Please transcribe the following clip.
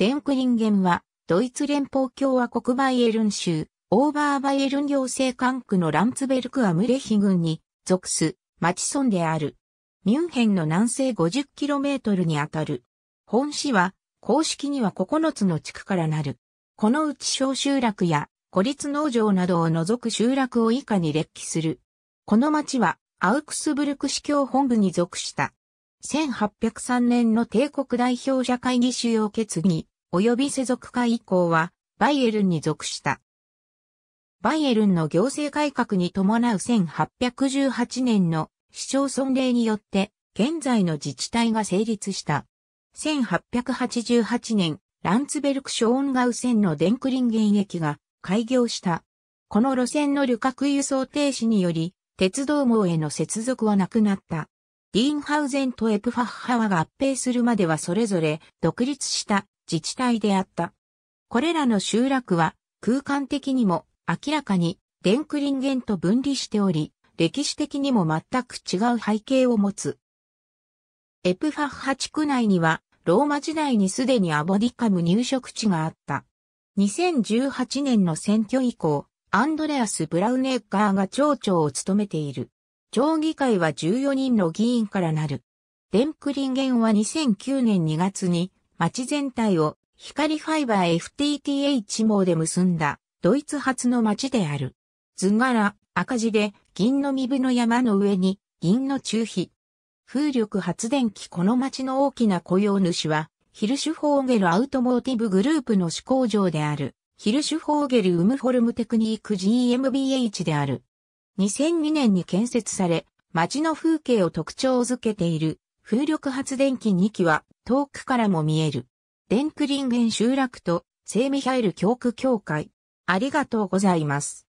デンクリンゲンは、ドイツ連邦共和国バイエルン州、オーバーバイエルン行政管区のランツベルクアムレヒ郡に属す町村である。ミュンヘンの南西 50km にあたる。本市は、公式には9つの地区からなる。このうち小集落や孤立農場などを除く集落を以下に列記する。この町はアウクスブルク市教本部に属した。1803年の帝国代表者会議主要決議及び世俗化以降は、バイエルンに属した。バイエルンの行政改革に伴う1818年の市町村令によって、現在の自治体が成立した。1888年、ランツベルク・ショーンガウセンのデンクリンゲン駅が開業した。この路線の旅客輸送停止により、鉄道網への接続はなくなった。ディーンハウゼンとエプファッハワが合併するまではそれぞれ独立した自治体であった。これらの集落は空間的にも明らかに電ンゲンと分離しており、歴史的にも全く違う背景を持つ。エプファッハ地区内にはローマ時代にすでにアボディカム入植地があった。2018年の選挙以降、アンドレアス・ブラウネッガーが町長を務めている。町議会は14人の議員からなる。デンクリンゲンは2009年2月に街全体を光ファイバー FTTH 網で結んだドイツ発の街である。図柄、赤字で銀の身分の山の上に銀の中皮。風力発電機この街の大きな雇用主は、ヒルシュホーゲルアウトモーティブグループの主工場である、ヒルシュホーゲルウムホルムテクニーク GmbH である。2002年に建設され、街の風景を特徴づけている風力発電機2機は遠くからも見える。デンクリンゲン集落と聖ミハイル教区協会。ありがとうございます。